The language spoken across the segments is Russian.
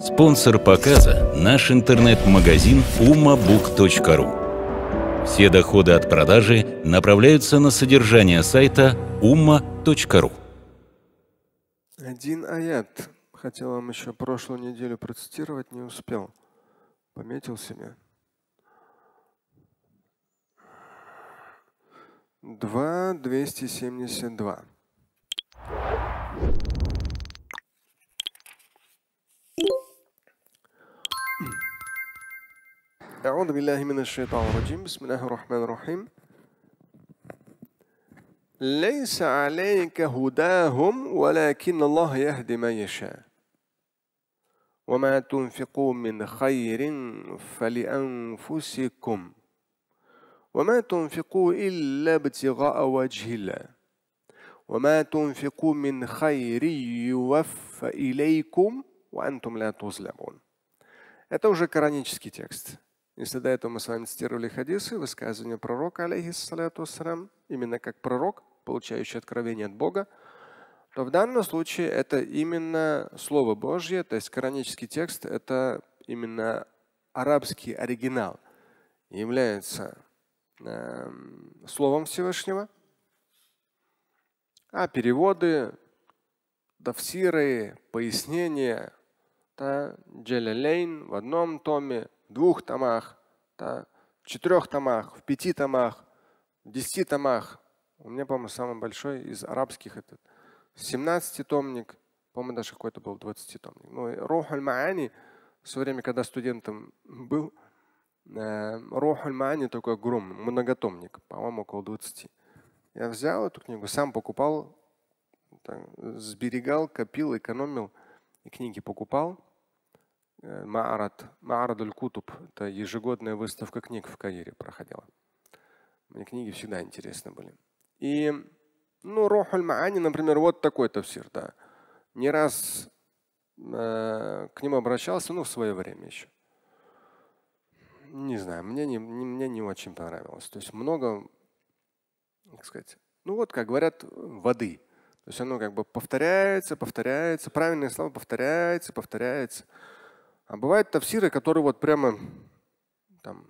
Спонсор показа – наш интернет-магазин umabook.ru. Все доходы от продажи направляются на содержание сайта umma.ru. Один аят. Хотел вам еще прошлую неделю процитировать, не успел. Пометил себе. Два двести семьдесят два. أعوذ بالله من الشيطان الرجيم بسم الله الرحمن الرحيم ليس عليك هداهم ولكن الله يهدي من يشاء وما تنفقوا من خير فلأنفسكم وما تنفقوا إلا ابتغاء وجه الله وما تنفقوا من خير يوفى إليكم وأنتم لا تظلمون Это уже коранический текст. Если до этого мы с вами цитировали хадисы, высказывания пророка, алейхиссалату ассалям, именно как пророк, получающий откровение от Бога, то в данном случае это именно Слово Божье, то есть коранический текст, это именно арабский оригинал, является э, Словом Всевышнего, а переводы, дафсиры, пояснения, да, джалялейн в одном томе, двух томах, да, в четырех томах, в пяти томах, в десяти томах. У меня, по-моему, самый большой из арабских этот 17-томник, по-моему, даже какой-то был 20-томник. Ну, Рухаль Маани, в свое время, когда студентом был, э, Рухаль Маани такой огромный, многотомник, по-моему, около 20. Я взял эту книгу, сам покупал, так, сберегал, копил, экономил и книги покупал. Маарат, Маарат Кутуб. Это ежегодная выставка книг в Каире проходила. Мне книги всегда интересны были. И, ну, Рохуль Маани, например, вот такой тавсир, да. Не раз э, к нему обращался, ну, в свое время еще. Не знаю, мне не, не, мне не очень понравилось. То есть много, как сказать, ну вот, как говорят, воды. То есть оно как бы повторяется, повторяется, правильные слова повторяются, повторяются. А бывают тафсиры, которые вот прямо там,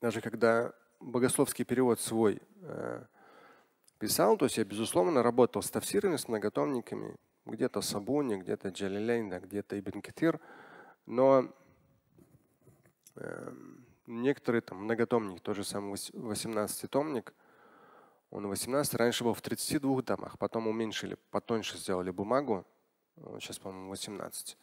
даже когда богословский перевод свой э, писал, то есть я, безусловно, работал с тафсирами, с многотомниками, где-то Сабуни, где-то Джалилейн, где-то Ибн Китир, но э, некоторые там многотомник, тот же самый 18-томник, он 18, раньше был в 32 томах, потом уменьшили, потоньше сделали бумагу, сейчас, по-моему, 18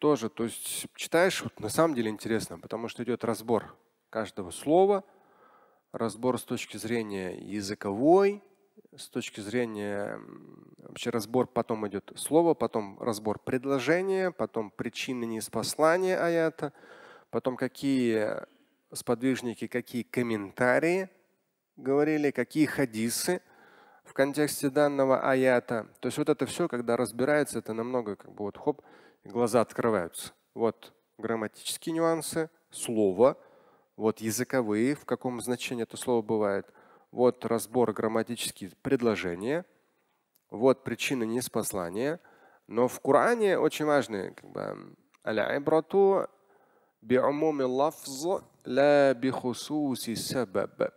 тоже. То есть читаешь, вот, на самом деле интересно, потому что идет разбор каждого слова, разбор с точки зрения языковой, с точки зрения вообще разбор потом идет слово, потом разбор предложения, потом причины неспослания аята, потом какие сподвижники, какие комментарии говорили, какие хадисы в контексте данного аята. То есть вот это все, когда разбирается, это намного как бы вот хоп, глаза открываются. Вот грамматические нюансы, слово, вот языковые, в каком значении это слово бывает, вот разбор грамматических предложения, вот причина неспослания. Но в Коране очень важные, как бы, аль-айбрату би'умуми лафз ля бихусуси Это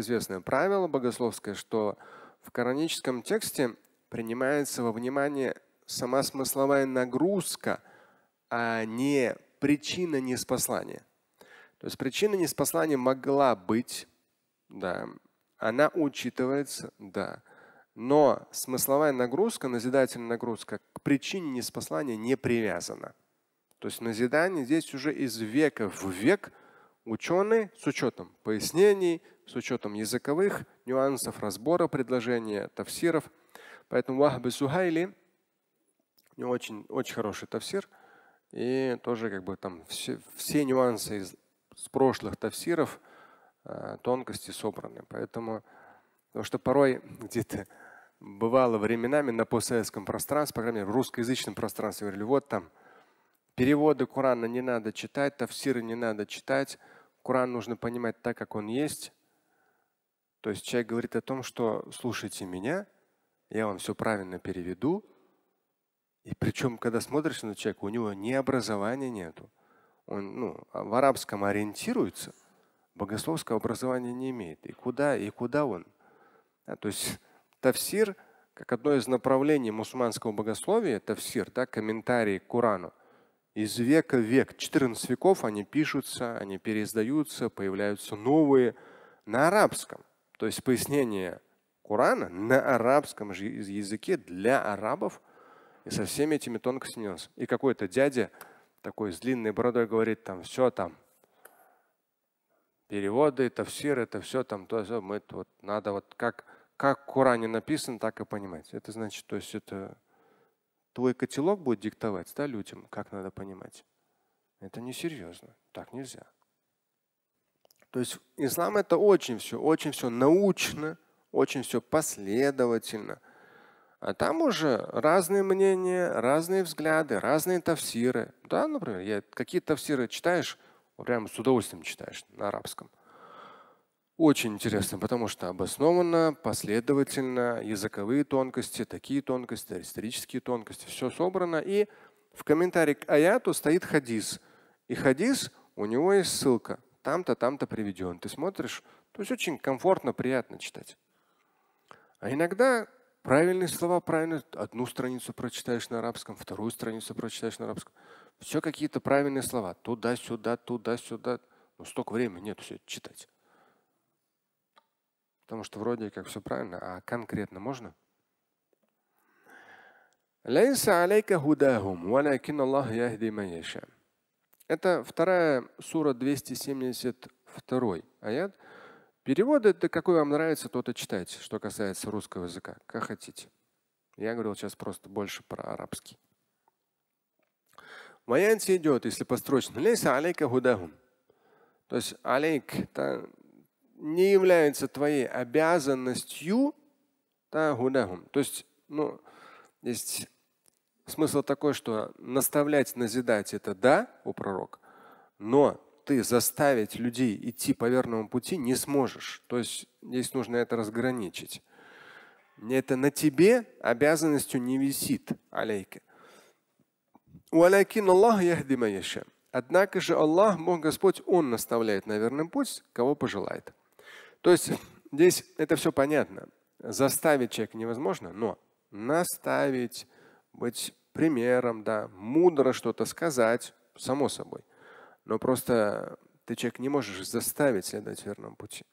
известное правило богословское, что в кораническом тексте принимается во внимание сама смысловая нагрузка, а не причина неспослания. То есть причина неспослания могла быть, да, она учитывается, да. Но смысловая нагрузка, назидательная нагрузка к причине неспослания не привязана. То есть назидание здесь уже из века в век ученые с учетом пояснений, с учетом языковых нюансов разбора предложения, тафсиров. Поэтому Вахбы Сухайли у очень, очень хороший тафсир. И тоже как бы там все, все нюансы из с прошлых тафсиров э, тонкости собраны. Поэтому, потому что порой где-то бывало временами на постсоветском пространстве, по крайней мере, в русскоязычном пространстве говорили, вот там переводы Корана не надо читать, тафсиры не надо читать, Коран нужно понимать так, как он есть. То есть человек говорит о том, что слушайте меня, я вам все правильно переведу, и причем, когда смотришь на человека, у него ни образования нету. Он ну, а в арабском ориентируется, богословского образования не имеет. И куда, и куда он? Да, то есть тафсир, как одно из направлений мусульманского богословия, тафсир, да, комментарии к Корану, из века в век, 14 веков они пишутся, они переиздаются, появляются новые на арабском. То есть пояснение Корана на арабском же языке для арабов – и со всеми этими тонкостями нес. И какой-то дядя такой с длинной бородой говорит, там все там. Переводы, тафсир, это все там, то, все, мы вот надо вот как, как в Коране написано, так и понимать. Это значит, то есть это твой котелок будет диктовать да, людям, как надо понимать. Это несерьезно. Так нельзя. То есть ислам это очень все, очень все научно, очень все последовательно, а там уже разные мнения, разные взгляды, разные тафсиры. Да, например, я какие тафсиры читаешь, прямо с удовольствием читаешь на арабском. Очень интересно, потому что обоснованно, последовательно, языковые тонкости, такие тонкости, исторические тонкости, все собрано. И в комментарии к аяту стоит хадис. И хадис, у него есть ссылка. Там-то, там-то приведен. Ты смотришь, то есть очень комфортно, приятно читать. А иногда Правильные слова, правильно. Одну страницу прочитаешь на арабском, вторую страницу прочитаешь на арабском. Все какие-то правильные слова. Туда-сюда, туда-сюда. Но ну, столько времени нет все это читать. Потому что вроде как все правильно, а конкретно можно? Это вторая сура 272 аят. Переводы, это какой вам нравится, тот и читайте, что касается русского языка, как хотите. Я говорил сейчас просто больше про арабский. Варианте идет, если построчно. Лейса алейка худахум. То есть алейк это не является твоей обязанностью та худахум. То есть, ну, есть смысл такой, что наставлять, назидать это да, у Пророка, но ты заставить людей идти по верному пути не сможешь. То есть здесь нужно это разграничить. Это на тебе обязанностью не висит, алейке. Однако же Аллах, Бог Господь, Он наставляет на верный путь, кого пожелает. То есть здесь это все понятно. Заставить человека невозможно, но наставить, быть примером, да, мудро что-то сказать, само собой. Но просто ты человек не можешь заставить следовать верному пути.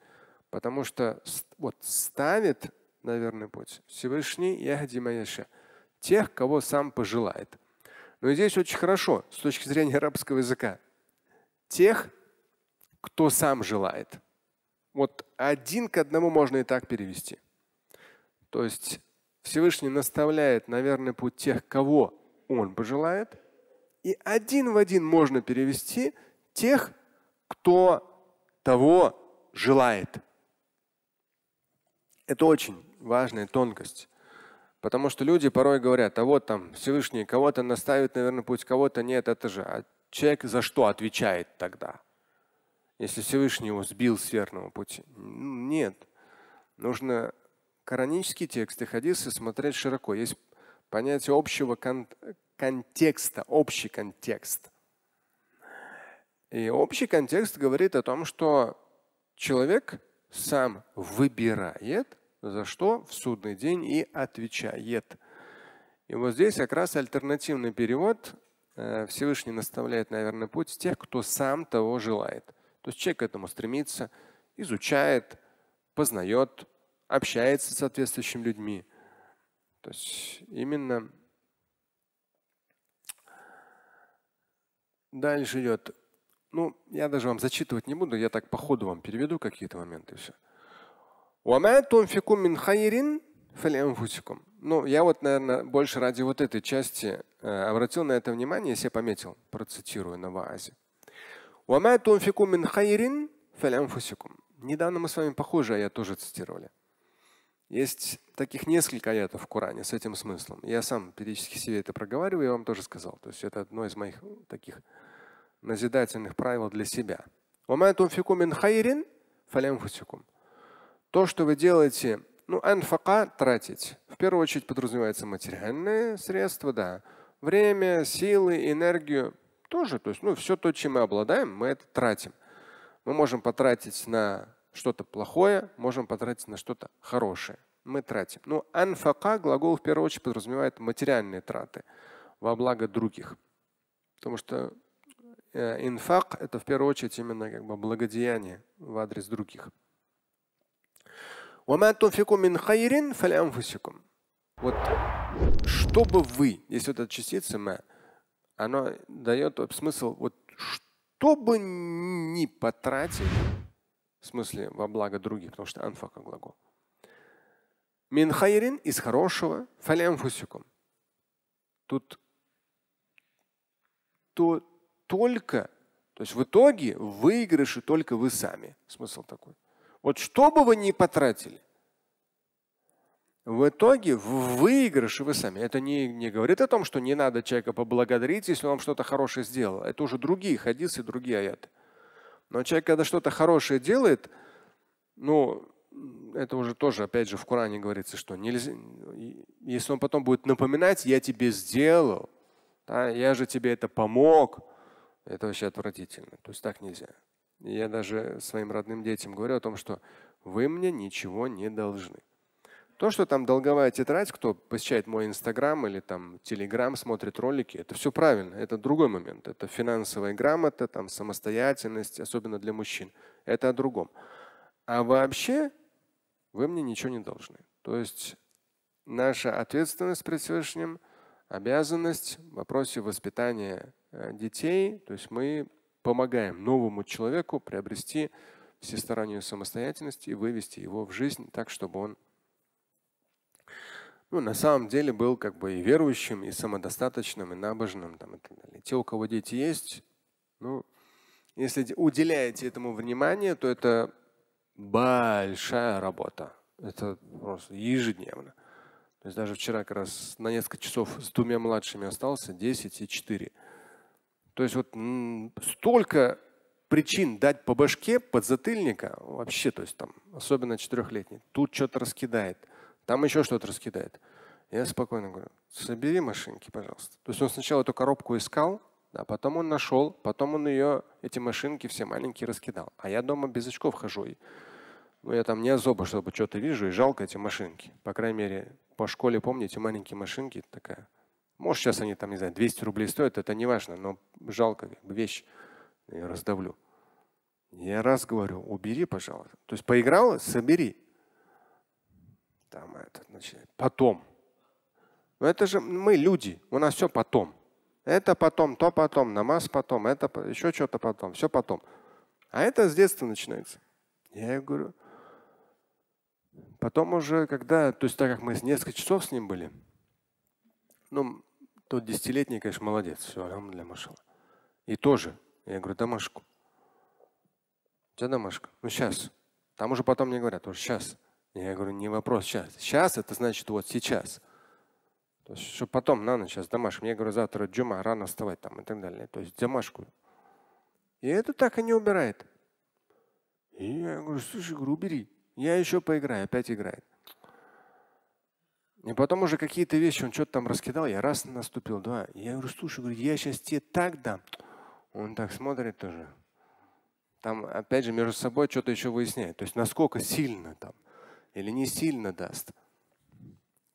Потому что вот ставит на верный путь Всевышний ягоди Маяша, тех, кого сам пожелает. Но здесь очень хорошо с точки зрения арабского языка. Тех, кто сам желает. Вот один к одному можно и так перевести. То есть Всевышний наставляет на верный путь тех, кого он пожелает, и один в один можно перевести тех, кто того желает. Это очень важная тонкость. Потому что люди порой говорят, а вот там Всевышний кого-то наставит, наверное, путь кого-то нет, это же. А человек за что отвечает тогда? Если Всевышний его сбил с верного пути. Нет. Нужно коранические тексты, хадисы смотреть широко. Есть понятие общего кон контекста, общий контекст. И общий контекст говорит о том, что человек сам выбирает, за что в судный день и отвечает. И вот здесь как раз альтернативный перевод э, Всевышний наставляет, наверное, путь тех, кто сам того желает. То есть человек к этому стремится, изучает, познает, общается с соответствующими людьми. То есть именно Дальше идет. Ну, я даже вам зачитывать не буду, я так по ходу вам переведу какие-то моменты и все. Ну, я вот, наверное, больше ради вот этой части э, обратил на это внимание, если я пометил, процитирую на ваазе. Недавно мы с вами похожий а я тоже цитировали. Есть таких несколько аятов в Коране с этим смыслом. Я сам периодически себе это проговариваю, я вам тоже сказал. То есть это одно из моих таких назидательных правил для себя. То, что вы делаете, ну, анфака тратить. В первую очередь подразумевается материальные средства, да. Время, силы, энергию тоже. То есть, ну, все то, чем мы обладаем, мы это тратим. Мы можем потратить на что-то плохое можем потратить на что-то хорошее. Мы тратим. Ну, анфака глагол в первую очередь подразумевает материальные траты во благо других. Потому что инфак э, это в первую очередь именно как бы благодеяние в адрес других. Вот чтобы вы, есть вот эта частица мы, она дает смысл вот чтобы не потратили в смысле, во благо других, потому что анфака глагол. Мин хайрин из хорошего фалямфусикум. Тут то только, то есть в итоге выигрыши только вы сами. Смысл такой. Вот что бы вы ни потратили, в итоге в выигрыше вы сами. Это не, не говорит о том, что не надо человека поблагодарить, если он что-то хорошее сделал. Это уже другие хадисы, другие аяты. Но человек, когда что-то хорошее делает, ну, это уже тоже, опять же, в Коране говорится, что нельзя, если он потом будет напоминать, я тебе сделал, да, я же тебе это помог, это вообще отвратительно. То есть так нельзя. я даже своим родным детям говорю о том, что вы мне ничего не должны. То, что там долговая тетрадь, кто посещает мой Инстаграм или там Телеграм, смотрит ролики, это все правильно. Это другой момент. Это финансовая грамота, там самостоятельность, особенно для мужчин. Это о другом. А вообще вы мне ничего не должны. То есть наша ответственность перед Всевышним, обязанность в вопросе воспитания э, детей, то есть мы помогаем новому человеку приобрести всестороннюю самостоятельность и вывести его в жизнь так, чтобы он ну, на самом деле был как бы и верующим, и самодостаточным, и набожным, там, и так далее. Те, у кого дети есть, ну, если уделяете этому внимание, то это большая работа. Это просто ежедневно. То есть даже вчера как раз на несколько часов с двумя младшими остался, 10 и 4. То есть вот столько причин дать по башке под затыльника вообще, то есть там, особенно четырехлетний, тут что-то раскидает там еще что-то раскидает. Я спокойно говорю, собери машинки, пожалуйста. То есть он сначала эту коробку искал, да, потом он нашел, потом он ее, эти машинки все маленькие раскидал. А я дома без очков хожу. И, ну, я там не особо чтобы что-то вижу, и жалко эти машинки. По крайней мере, по школе, помните, маленькие машинки такая. Может, сейчас они там, не знаю, 200 рублей стоят, это не важно, но жалко, вещь. Я раздавлю. Я раз говорю, убери, пожалуйста. То есть поиграл, собери там это начинает. Потом. Но это же мы люди, у нас все потом. Это потом, то потом, намаз потом, это еще что-то потом, все потом. А это с детства начинается. Я говорю, потом уже, когда, то есть так как мы несколько часов с ним были, ну, тот десятилетний, конечно, молодец, все, для машина. И тоже, я говорю, домашку. У тебя домашка? Ну, сейчас. Там уже потом мне говорят, уже сейчас. Я говорю, не вопрос сейчас. Сейчас это значит вот сейчас. То есть, чтобы потом, на ночь, сейчас домашку. мне говорю, завтра джума, рано вставать там и так далее. То есть домашку. И это так и не убирает. И я говорю, слушай, говорю, убери. Я еще поиграю, опять играет. И потом уже какие-то вещи он что-то там раскидал, я раз наступил, два. Я говорю, слушай, говорю, я сейчас тебе так дам. Он так смотрит тоже. Там, опять же, между собой что-то еще выясняет. То есть, насколько сильно там или не сильно даст.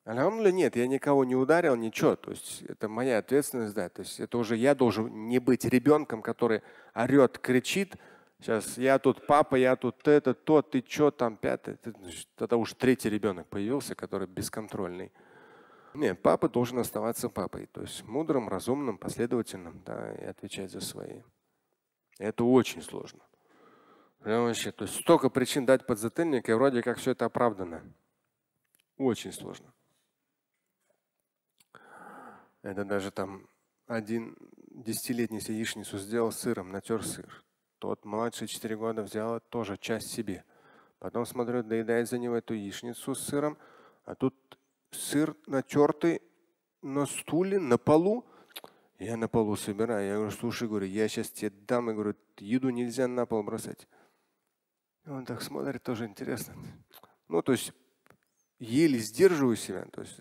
Альхамдуля нет, я никого не ударил, ничего. То есть это моя ответственность, да. То есть это уже я должен не быть ребенком, который орет, кричит. Сейчас я тут папа, я тут это, то, ты что там, пятый. Тогда уж третий ребенок появился, который бесконтрольный. Нет, папа должен оставаться папой. То есть мудрым, разумным, последовательным, да, и отвечать за свои. Это очень сложно. Прям вообще. То есть столько причин дать подзатыльник, и вроде как все это оправдано. Очень сложно. Это даже там один десятилетний яичницу сделал сыром, натер сыр. Тот младший 4 года взял тоже часть себе. Потом смотрю, доедает за него эту яичницу с сыром, а тут сыр натертый на стуле, на полу. Я на полу собираю. Я говорю, слушай, говорю, я сейчас тебе дам. И говорю, еду нельзя на пол бросать он так смотрит, тоже интересно. Ну, то есть еле сдерживаю себя, то есть,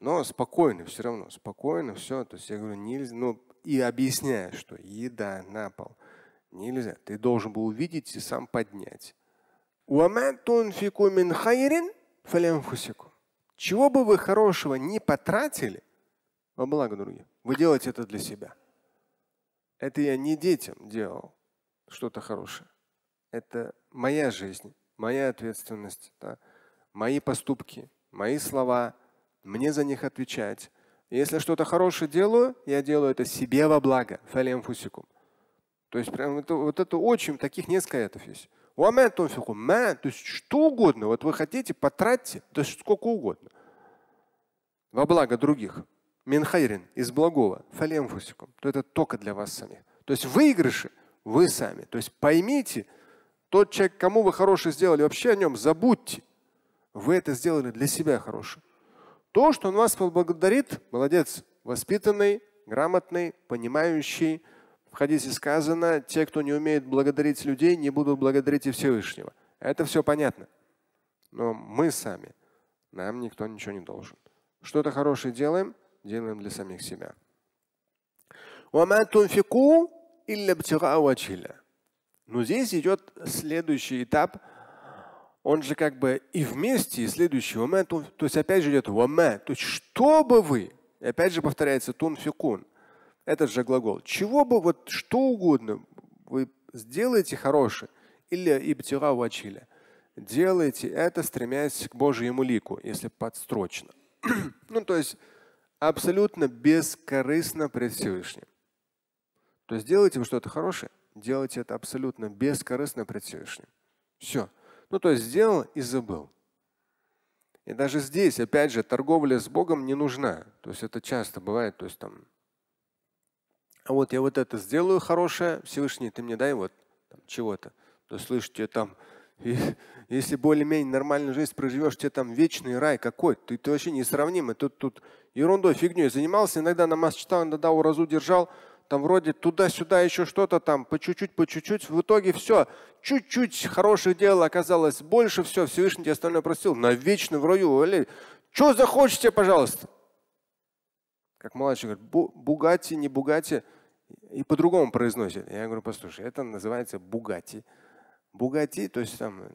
но спокойно все равно, спокойно все. То есть я говорю, нельзя, ну, и объясняю, что еда на пол нельзя. Ты должен был увидеть и сам поднять. Чего бы вы хорошего не потратили, во благо другим, вы делаете это для себя. Это я не детям делал что-то хорошее это моя жизнь, моя ответственность, да, мои поступки, мои слова, мне за них отвечать. Если что-то хорошее делаю, я делаю это себе во благо. фусикум. То есть прям это, вот это очень, таких несколько этов есть. То есть что угодно, вот вы хотите, потратьте, то есть сколько угодно. Во благо других. Минхайрин из благого. Фалемфусикум. То это только для вас самих. То есть выигрыши вы сами. То есть поймите, тот человек, кому вы хорошее сделали, вообще о нем забудьте. Вы это сделали для себя хорошее. То, что он вас поблагодарит, молодец, воспитанный, грамотный, понимающий. В хадисе сказано, те, кто не умеет благодарить людей, не будут благодарить и Всевышнего. Это все понятно. Но мы сами, нам никто ничего не должен. Что-то хорошее делаем, делаем для самих себя. Но здесь идет следующий этап. Он же как бы и вместе, и следующий момент. То, есть опять же идет ваме. То есть что бы вы, опять же повторяется тунфикун, этот же глагол. Чего бы вот что угодно вы сделаете хорошее или ибтира вачили, Делайте это, стремясь к Божьему лику, если подстрочно. ну, то есть абсолютно бескорыстно пред Всевышним. То есть делайте вы что-то хорошее, делайте это абсолютно бескорыстно пред Всевышним. Все. Ну, то есть сделал и забыл. И даже здесь, опять же, торговля с Богом не нужна. То есть это часто бывает. То есть там, а вот я вот это сделаю хорошее, Всевышний, ты мне дай вот чего-то. То есть, слышите, там, если более-менее нормальную жизнь проживешь, тебе там вечный рай какой. Ты, ты вообще несравнимый. Тут, тут ерундой, фигней занимался, иногда намаз читал, иногда уразу держал – там вроде туда-сюда еще что-то там, по чуть-чуть, по чуть-чуть. В итоге все, чуть-чуть хороших дел оказалось больше, все, Всевышний тебе остальное простил, навечно в раю. Что захочете, пожалуйста. Как младший говорит, бугати, не бугати. И по-другому произносит. Я говорю, послушай, это называется бугати. Бугати, то есть там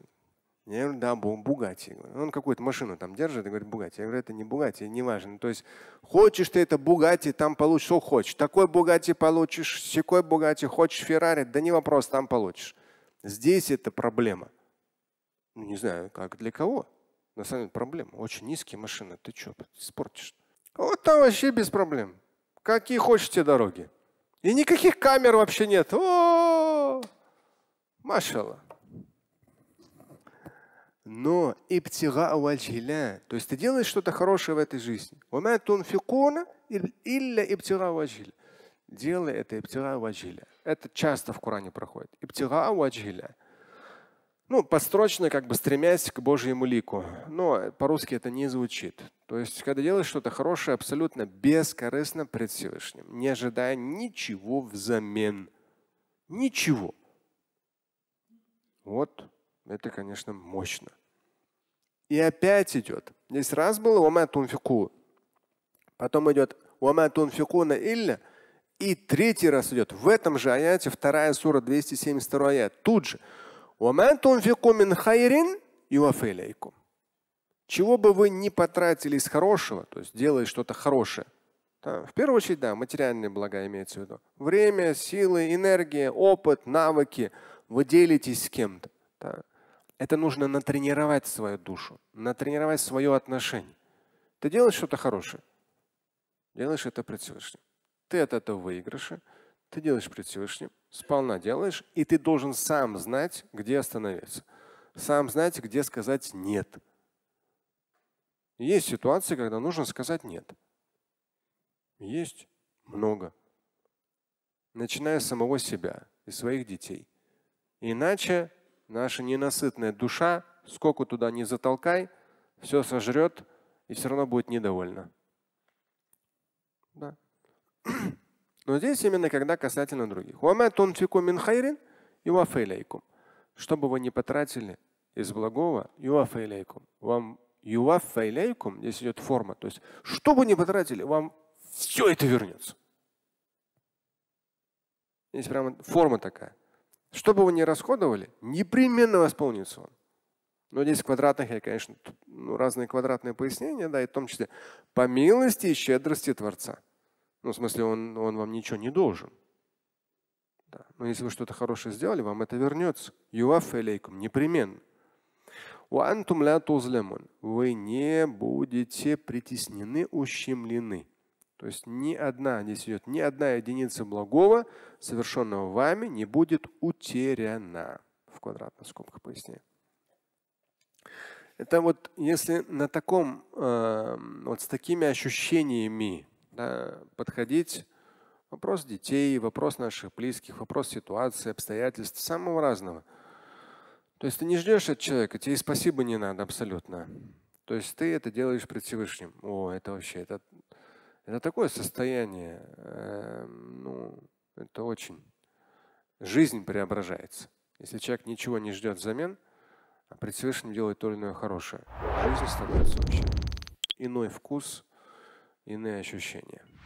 я говорю, да, Бугати. Он какую-то машину там держит и говорит, Бугати. Я говорю, это не Бугати, не важно. То есть, хочешь ты это Бугати, там получишь, что хочешь. Такой Бугати получишь, секой Бугати, хочешь Феррари, да не вопрос, там получишь. Здесь это проблема. Ну, не знаю, как для кого. На самом деле проблема. Очень низкие машины. Ты что, испортишь? Вот там вообще без проблем. Какие хочешь те дороги. И никаких камер вообще нет. О, -о, -о! Машала но то есть ты делаешь что-то хорошее в этой жизни. илля Делай это ибтира Это часто в Коране проходит. Ибтира ну, построчно, как бы стремясь к Божьему лику. Но по-русски это не звучит. То есть, когда делаешь что-то хорошее, абсолютно бескорыстно пред Всевышним, не ожидая ничего взамен. Ничего. Вот это, конечно, мощно. И опять идет. Здесь раз было вама тунфику. Потом идет вама тунфикуна илля. И третий раз идет. В этом же аяте, вторая сура, 272 аят. Тут же. Вама тунфику мин хайрин юафилейкум. Чего бы вы ни потратили из хорошего, то есть делая что-то хорошее, в первую очередь, да, материальные блага имеется в виду. Время, силы, энергия, опыт, навыки. Вы делитесь с кем-то. Это нужно натренировать свою душу, натренировать свое отношение. Ты делаешь что-то хорошее, делаешь это пред Всевышним. Ты от этого выигрыша, ты делаешь пред Всевышним, сполна делаешь, и ты должен сам знать, где остановиться. Сам знать, где сказать «нет». Есть ситуации, когда нужно сказать «нет». Есть много. Начиная с самого себя и своих детей. Иначе Наша ненасытная душа, сколько туда не затолкай, все сожрет и все равно будет недовольна. Да. Но здесь именно когда касательно других. Что бы вы ни потратили из благого, вам юафайлейкум, здесь идет форма. То есть, что бы ни потратили, вам все это вернется. Здесь прямо форма такая. Что бы вы ни расходовали, непременно восполнится он. Но 10 квадратных, я, конечно, ну, разные квадратные пояснения, да, и в том числе по милости и щедрости Творца. Ну, в смысле, он, он вам ничего не должен. Да. Но если вы что-то хорошее сделали, вам это вернется. Юаф алейкум, непременно. Вы не будете притеснены, ущемлены. То есть ни одна, здесь идет, ни одна единица благого, совершенного вами, не будет утеряна. В квадратных скобках поясни. Это вот если на таком, э, вот с такими ощущениями да, подходить, вопрос детей, вопрос наших близких, вопрос ситуации, обстоятельств, самого разного. То есть ты не ждешь от человека, тебе спасибо не надо абсолютно. То есть ты это делаешь пред Всевышним. О, это вообще, это это такое состояние, э, ну, это очень. Жизнь преображается. Если человек ничего не ждет взамен, а пред Всевышним делает то или иное хорошее, жизнь становится вообще иной вкус, иные ощущения.